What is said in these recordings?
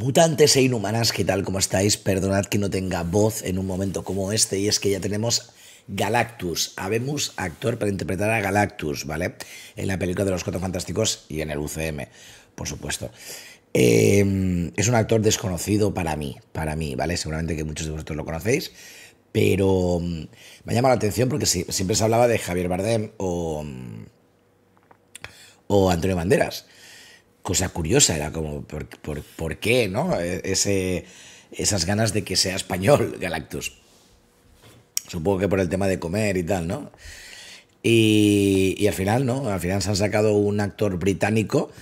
Mutantes e inhumanas, ¿qué tal? ¿Cómo estáis? Perdonad que no tenga voz en un momento como este, y es que ya tenemos Galactus. Habemos actor para interpretar a Galactus, ¿vale? En la película de los Cuatro Fantásticos y en el UCM, por supuesto. Em, es un actor desconocido para mí, para mí, ¿vale? Seguramente que muchos de vosotros lo conocéis, pero mm, me ha llamado la atención porque siempre se hablaba de Javier Bardem o, mm, o Antonio Banderas cosa curiosa, era como, ¿por, qué, no? E, ese, esas ganas de que sea español Galactus. Supongo que por el tema de comer y tal, ¿no? Y, al final, ¿no? Al final se han sacado un actor británico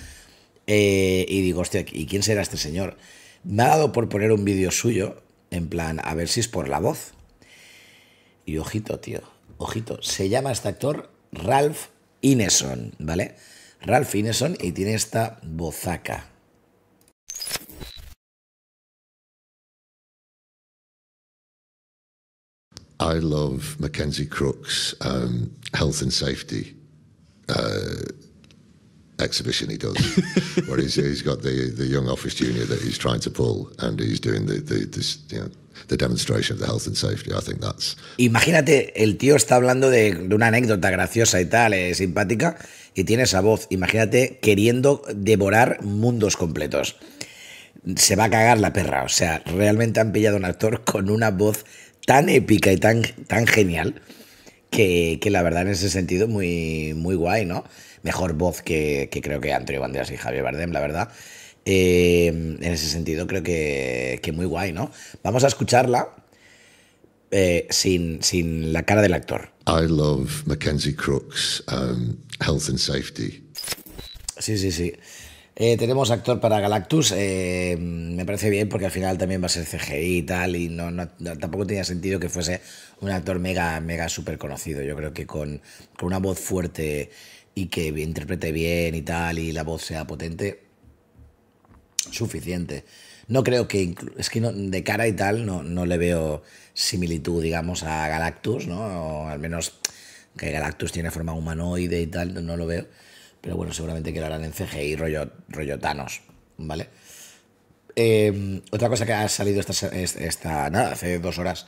eh, y digo, hostia, ¿y quién será este señor? Me ha dado por poner un vídeo suyo, en plan, a ver si es por la voz. Y ojito, tío, ojito, se llama este actor Ralph Ineson, ¿vale? Ralph Ineson y tiene esta bozaca. I love Mackenzie Crook's um, health and safety uh, exhibition he does, where he's, he's got the, the young office junior that he's trying to pull, and he's doing the, the this, you know, Imagínate, el tío está hablando de, una anécdota graciosa y tal, eh, simpática, y tiene esa voz. Imagínate queriendo devorar mundos completos. Se va a cagar la perra. O sea, realmente han pillado un actor con una voz tan épica y tan, tan genial que, la verdad en ese sentido muy, muy guay, ¿no? Mejor voz que, creo que Antonio Banderas y Javier Bardem, la verdad. Em, en ese sentido, creo que, muy guay, ¿no? Vamos a escucharla eh, sin, sin la cara del actor. I love Mackenzie Crooks, um, Health and Safety. Sí, sí, sí. Eh, tenemos actor para Galactus, em, me parece bien porque al final también va a ser CGI y tal, y no, tampoco tenía sentido que fuese un actor mega, mega súper conocido. Yo creo que con, con, una voz fuerte y que interprete bien y tal, y la voz sea potente, suficiente. No creo que. Es que no, de cara y tal no, le veo similitud, digamos, a Galactus, ¿no? O al menos que Galactus tiene forma humanoide y tal, no lo veo. Pero bueno, seguramente que lo harán en CGI, rollo, rollo Thanos, ¿vale? Em, otra cosa que ha salido esta, esta, nada, hace dos horas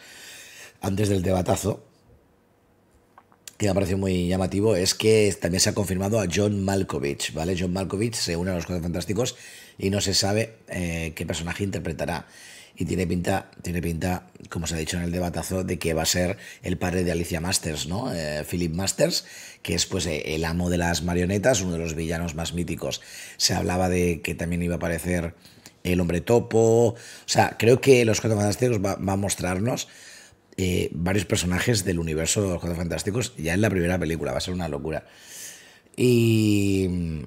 antes del debatazo, que me ha parecido muy llamativo, es que también se ha confirmado a John Malkovich, ¿vale? John Malkovich se une a los Cuatro Fantásticos y no se sabe eh, qué personaje interpretará. Y tiene pinta, tiene pinta, como se ha dicho en el debatazo, de que va a ser el padre de Alicia Masters, ¿no? Eh, Philip Masters, que es pues eh, el amo de las marionetas, uno de los villanos más míticos. Se hablaba de que también iba a aparecer el hombre topo. O sea, creo que los Cuatro Fantásticos va, a mostrarnos varios personajes del universo de los Cuatro Fantásticos ya en la primera película. Va a ser una locura. Y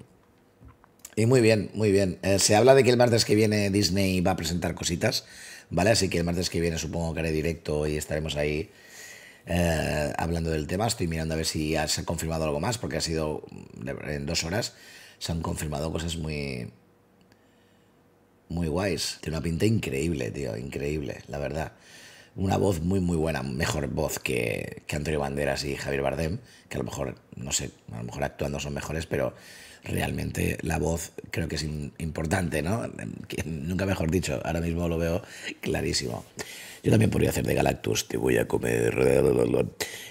y muy bien, muy bien. Eh, se habla de que el martes que viene Disney va a presentar cositas, ¿vale? Así que el martes que viene supongo que haré directo y estaremos ahí eh, hablando del tema. Estoy mirando a ver si se ha confirmado algo más, porque ha sido mm, en dos horas, se han confirmado cosas muy... Muy guays. Tiene una pinta increíble, tío, increíble, la verdad una voz muy, muy buena, mejor voz que, que Antonio Banderas y Javier Bardem, que a lo mejor, no sé, a lo mejor actuando son mejores, pero realmente la voz creo que es importante, ¿no? nunca mejor dicho, ahora mismo lo veo clarísimo. Yo también podría hacer de Galactus, te voy a comer.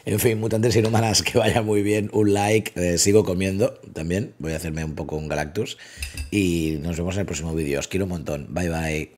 En fin, mutantes humanas, que vaya muy bien. Un like, eh, sigo comiendo también. Voy a hacerme un poco un Galactus. Y nos vemos en el próximo vídeo. Os quiero un montón. Bye bye.